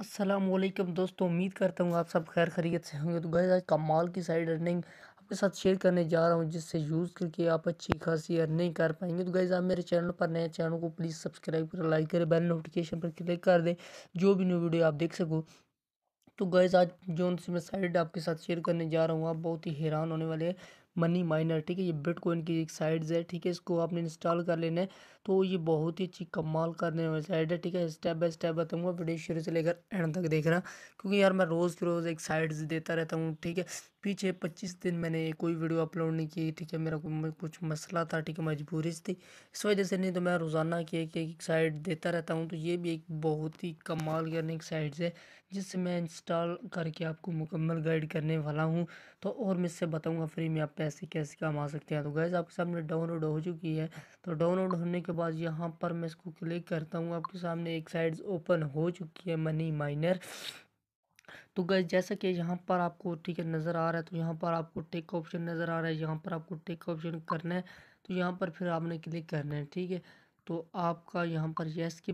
असलम दोस्तों उम्मीद करता हूँ आप सब खैर खरीत से होंगे तो गए आज कमाल की साइड अर्निंग आपके साथ शेयर करने जा रहा हूँ जिससे यूज़ करके आप अच्छी खासी अर्निंग कर पाएंगे तो गैस आप मेरे चैनल पर नए चैनल को प्लीज़ सब्सक्राइब करें लाइक करें बेल नोटिफिकेशन पर क्लिक कर दें जो भी न्यू वीडियो आप देख सको तो गैज़ आज जो मैं साइड आपके साथ शेयर करने जा रहा हूँ आप बहुत ही हैरान होने वाले हैं मनी माइनर ठीक है ये बिटकॉइन की एक साइड्स है ठीक है इसको आपने इंस्टॉल कर लेना है तो ये बहुत ही अच्छी कमाल करने वाली साइड है ठीक है स्टेप बाय स्टेप बताऊँगा वीडियो शुरू से लेकर एंड तक देखना क्योंकि यार मैं रोज़ के रोज़ एक साइड्स देता रहता हूँ ठीक है पीछे पच्चीस दिन मैंने कोई वीडियो अपलोड नहीं की ठीक है मेरा कुछ मसला था ठीक है मजबूरी थी इस वजह से नहीं तो मैं रोज़ाना की एक एक साइड देता रहता हूँ तो ये भी एक बहुत ही कमाल करने की साइड्स है जिससे मैं इंस्टॉल करके आपको मुकम्मल गाइड करने वाला हूँ तो और मैं इससे बताऊँगा फ्री में आप पैसे कैसे कमा सकते हैं तो गैस आपके सामने डाउनलोड हो चुकी है तो डाउनलोड होने के बाद यहाँ पर मैं इसको क्लिक करता हूँ आपके सामने एक साइड ओपन हो चुकी है मनी माइनर तो गैस जैसा कि यहाँ पर आपको ठीक है नज़र आ रहा है तो यहाँ पर आपको टेक ऑप्शन नज़र आ रहा है यहाँ पर आपको टेक ऑप्शन करना है तो यहाँ पर फिर आपने क्लिक करना है ठीक है तो आपका यहाँ पर यस के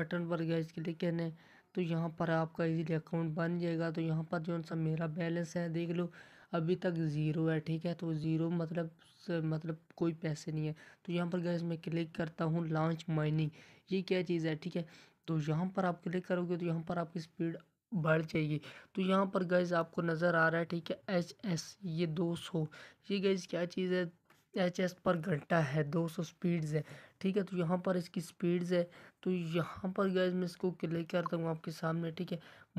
बटन पर गैस क्लिक करना है तो यहाँ पर आपका इजीली अकाउंट बन जाएगा तो यहाँ पर जो सा मेरा बैलेंस है देख लो अभी तक ज़ीरो है ठीक है तो ज़ीरो मतलब मतलब कोई पैसे नहीं है तो यहाँ पर गैस मैं क्लिक करता हूँ लॉन्च माइनिंग ये क्या चीज़ है ठीक है तो यहाँ पर आप क्लिक करोगे तो यहाँ पर आपकी स्पीड बढ़ जाएगी तो यहाँ पर गैस आपको नज़र आ रहा है ठीक है एच एस ये दो सौ ये गैस क्या चीज़ है एच एस पर घंटा है 200 स्पीड्स है ठीक है तो यहाँ पर इसकी स्पीड्स है तो यहाँ पर गैस मैं इसको क्लिक करता हूँ आपके सामने ठीक है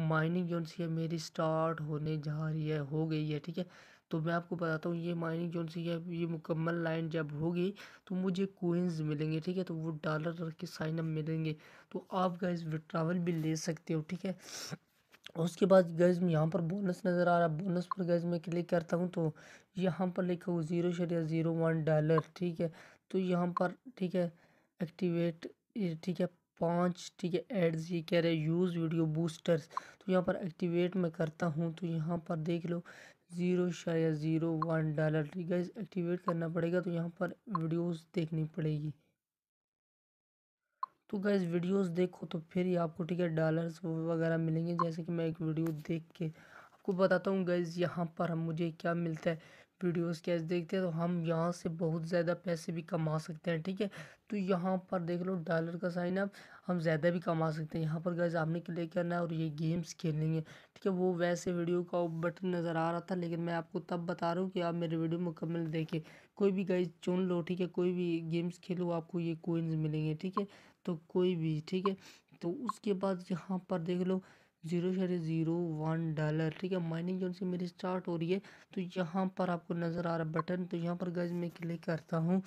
माइनिंग जोन सी है मेरी स्टार्ट होने जा रही है हो गई है ठीक है तो मैं आपको बताता हूँ ये माइनिंग जोन सी है ये मुकम्मल लाइन जब होगी तो मुझे कोइंस मिलेंगे ठीक है तो वो डॉलर के साइन अप मिलेंगे तो आप गैस विड्रावल भी ले सकते हो ठीक है उसके बाद गैज़ में यहाँ पर बोनस नज़र आ रहा है बोनस पर गैज़ मैं क्लिक करता हूँ तो यहाँ पर लिखा हुआ ज़ीरो शरिया ज़ीरो वन डॉलर ठीक है तो यहाँ पर ठीक है एक्टिवेट ठीक है पाँच ठीक है एड्स ये कह रहे हैं यूज़ वीडियो बूस्टर्स तो यहाँ पर एक्टिवेट मैं करता हूँ तो यहाँ पर देख लो ज़ीरो शाया ज़ीरो वन डॉलर ठीक है एक्टिवेट करना पड़ेगा तो यहाँ पर वीडियोस देखनी पड़ेगी तो गैस वीडियोस देखो तो फिर ही आपको ठीक है डॉलर्स वगैरह मिलेंगे जैसे कि मैं एक वीडियो देख के आपको बताता हूँ गैस यहाँ पर हम मुझे क्या मिलता है वीडियोस कैसे देखते हैं तो हम यहाँ से बहुत ज़्यादा पैसे भी कमा सकते हैं ठीक है तो यहाँ पर देख लो डॉलर का साइन अप हम ज़्यादा भी कमा सकते हैं यहाँ पर गैस आपने क्लिक करना है और ये गेम्स खेलेंगे ठीक है वो वैसे वीडियो का बटन नज़र आ रहा था लेकिन मैं आपको तब बता रहा हूँ कि आप मेरे वीडियो मुकम्मल देखें कोई भी गैस चुन लो ठीक है कोई भी गेम्स खेलो आपको ये कोइंस मिलेंगे ठीक है तो कोई भी ठीक है तो उसके बाद यहाँ पर देख लो जीरो शरे ज़ीरो वन डॉलर ठीक है माइनिंग जो से मेरी स्टार्ट हो रही है तो यहाँ पर आपको नज़र आ रहा है बटन तो यहाँ पर गज मैं क्लिक करता हूँ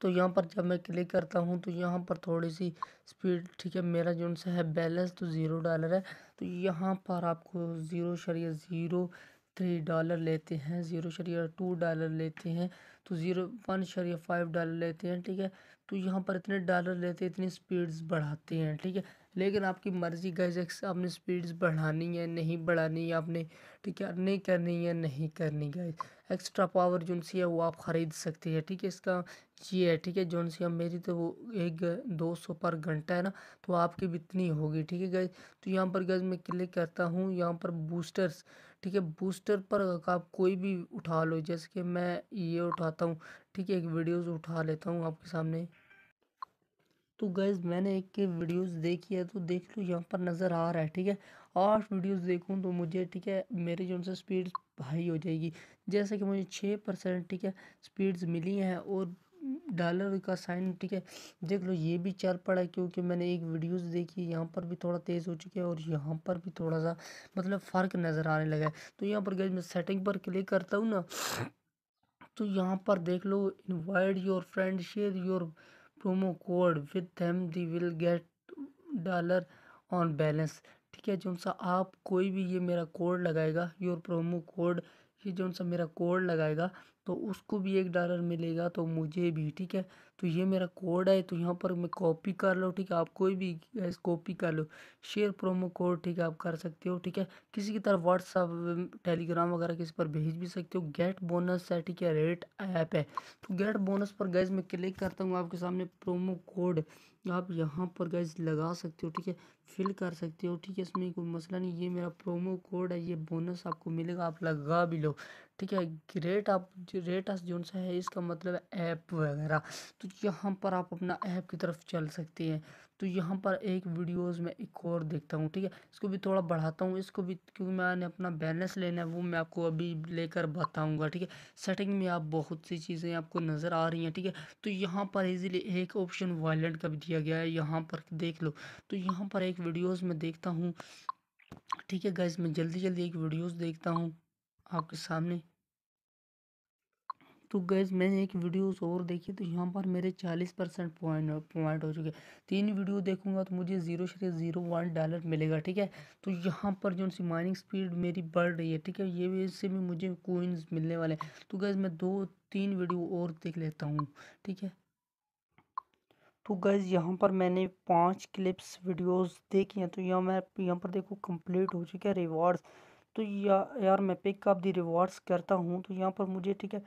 तो यहाँ पर जब मैं क्लिक करता हूँ तो यहाँ पर थोड़ी सी स्पीड ठीक है मेरा जो सा है बैलेंस तो ज़ीरो डॉलर है तो यहाँ पर आपको ज़ीरो शरिया ज़ीरो थ्री डॉलर लेते हैं ज़ीरो शरिया टू डॉलर लेते हैं तो ज़ीरो वन शरिया फाइव डॉलर लेते हैं ठीक है तो यहाँ पर इतने डॉलर लेते हैं इतनी स्पीड्स बढ़ाते हैं ठीक है लेकिन आपकी मर्ज़ी गाइज आपने स्पीड्स बढ़ानी है नहीं बढ़ानी है आपने ठीक तो है नहीं करनी है नहीं करनी गाइज एक्स्ट्रा पावर जो सी है वो आप ख़रीद सकते हैं ठीक है इसका ये है ठीक है जो सी मेरी तो वो एक दो सौ पर घंटा है ना तो आपकी भी इतनी होगी ठीक है गैज तो यहाँ पर गैज मैं क्लिक करता हूँ यहाँ पर बूस्टर्स ठीक है बूस्टर पर आप कोई भी उठा लो जैसे कि मैं ये उठाता हूँ ठीक है एक वीडियोज़ उठा लेता हूँ आपके सामने तो गैज़ मैंने एक के वीडियोस देखी है तो देख लो यहाँ पर नज़र आ रहा है ठीक है आठ वीडियोस देखूँ तो मुझे ठीक है मेरी जो उनसे स्पीड हाई हो जाएगी जैसे कि मुझे छः परसेंट ठीक है स्पीड्स मिली हैं और डॉलर का साइन ठीक है देख लो ये भी चल पड़ा है क्योंकि मैंने एक वीडियोस देखी यहाँ पर भी थोड़ा तेज़ हो चुकी है और यहाँ पर भी थोड़ा सा मतलब फ़र्क नज़र आने लगा है तो यहाँ पर गैस मैं सेटिंग पर क्लिक करता हूँ ना तो यहाँ पर देख लो invite your friend share your promo code with them they will get dollar on balance ठीक है जो सा आप कोई भी ये मेरा कोड लगाएगा योर प्रोमो कोड ये जो सा मेरा कोड लगाएगा तो उसको भी एक डॉलर मिलेगा तो मुझे भी ठीक है तो ये मेरा कोड है तो यहाँ पर मैं कॉपी कर लो ठीक है आप कोई भी कॉपी कर लो शेयर प्रोमो कोड ठीक है आप कर सकते हो ठीक है किसी की तरह व्हाट्सअप टेलीग्राम वगैरह किसी पर भेज भी सकते हो गेट बोनस है ठीक है रेट ऐप है तो गेट बोनस पर गैस मैं क्लिक करता हूँ आपके सामने प्रोमो कोड आप यहाँ पर गैस लगा सकते हो ठीक है फिल कर सकते हो ठीक है इसमें कोई मसला नहीं ये मेरा प्रोमो कोड है ये बोनस आपको मिलेगा आप लगा भी लो ठीक है ग्रेट आप रेट ऑफ जोन सा है इसका मतलब ऐप वगैरह तो यहाँ पर आप अपना ऐप की तरफ चल सकते हैं तो यहाँ पर एक वीडियोस में एक और देखता हूँ ठीक है इसको भी थोड़ा बढ़ाता हूँ इसको भी क्योंकि मैंने अपना बैलेंस लेना है वो मैं आपको अभी लेकर बताऊँगा ठीक है सेटिंग में आप बहुत सी चीज़ें आपको नज़र आ रही हैं ठीक है तो यहाँ पर इजीली एक ऑप्शन वायलेंट का भी दिया गया है यहाँ पर देख लो तो यहाँ पर एक वीडियोज़ में देखता हूँ ठीक है गैस मैं जल्दी जल्दी एक वीडियोज़ देखता हूँ आपके सामने तो गैस मैंने एक वीडियोस और देखी तो यहाँ पर मेरे 40 परसेंट पॉइंट पॉइंट हो चुके हैं तीन वीडियो देखूंगा तो मुझे जीरो से जीरो वन डॉलर मिलेगा ठीक है तो यहाँ पर जो सी माइनिंग स्पीड मेरी बढ़ रही है ठीक है ये से भी मुझे कोइंस मिलने वाले हैं तो गैस मैं दो तीन वीडियो और देख लेता हूँ ठीक है तो गैज़ यहाँ पर मैंने पाँच क्लिप्स वीडियोज़ देखी हैं तो यहाँ मैं यहाँ पर देखो कम्प्लीट हो चुके हैं रिवॉर्ड्स तो या यार मैं पिकअप दी रिवॉर्ड्स करता हूँ तो यहाँ पर मुझे ठीक है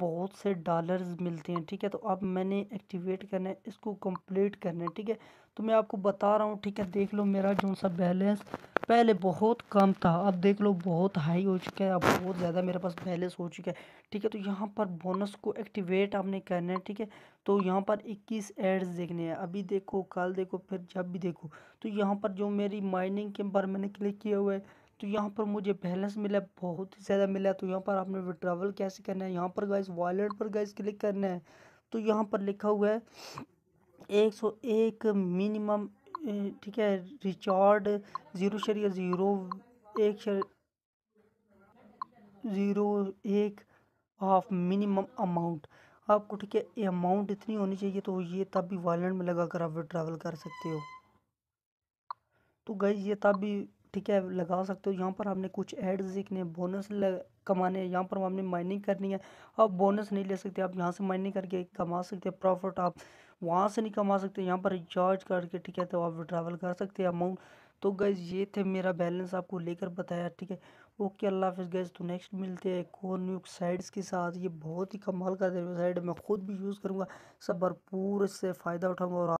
बहुत से डॉलर्स मिलते हैं ठीक है तो अब मैंने एक्टिवेट करना है इसको कंप्लीट करना है ठीक है तो मैं आपको बता रहा हूँ ठीक है देख लो मेरा जो सा बैलेंस पहले बहुत कम था अब देख लो बहुत हाई हो चुका है अब बहुत ज़्यादा मेरे पास बैलेंस हो चुका है ठीक है तो यहाँ पर बोनस को एक्टिवेट आपने करना है ठीक है तो यहाँ पर 21 एड्स देखने हैं अभी देखो कल देखो फिर जब भी देखो तो यहाँ पर जो मेरी माइनिंग के पर मैंने क्लिक किया हुआ है तो यहाँ पर मुझे बैलेंस मिला बहुत ही ज़्यादा मिला तो यहाँ पर आपने विड्रावल कैसे करना है यहाँ पर गाइस वॉलेट पर गाइस क्लिक करना है तो यहाँ पर लिखा हुआ है एक सौ एक मिनिमम ठीक है रिचार्ड ज़ीरो शरिया ज़ीरो एक ज़ीरो एक हाफ मिनिमम अमाउंट आपको ठीक है अमाउंट इतनी होनी चाहिए तो ये तब भी वॉलेट में लगा कर आप विड्रावल कर सकते हो तो गई ये तब भी ठीक है लगा सकते हो यहाँ पर हमने कुछ एड्स देखने बोनस लग, कमाने यहाँ पर हमने माइनिंग करनी है आप बोनस नहीं ले सकते आप यहाँ से माइनिंग करके कमा सकते हैं प्रॉफिट आप वहाँ से नहीं कमा सकते यहाँ पर रिचार्ज करके ठीक है तो आप ट्रैवल कर सकते हैं अमाउंट तो गैज़ ये थे मेरा बैलेंस आपको लेकर बताया ठीक है ओके अल्लाह हाफि गैज़ तो नेक्स्ट मिलते हैं कौन न्यू साइड्स के साथ ये बहुत ही कमाल का साइड मैं ख़ुद भी यूज़ करूँगा सब भरपूर इससे फ़ायदा उठाऊँगा और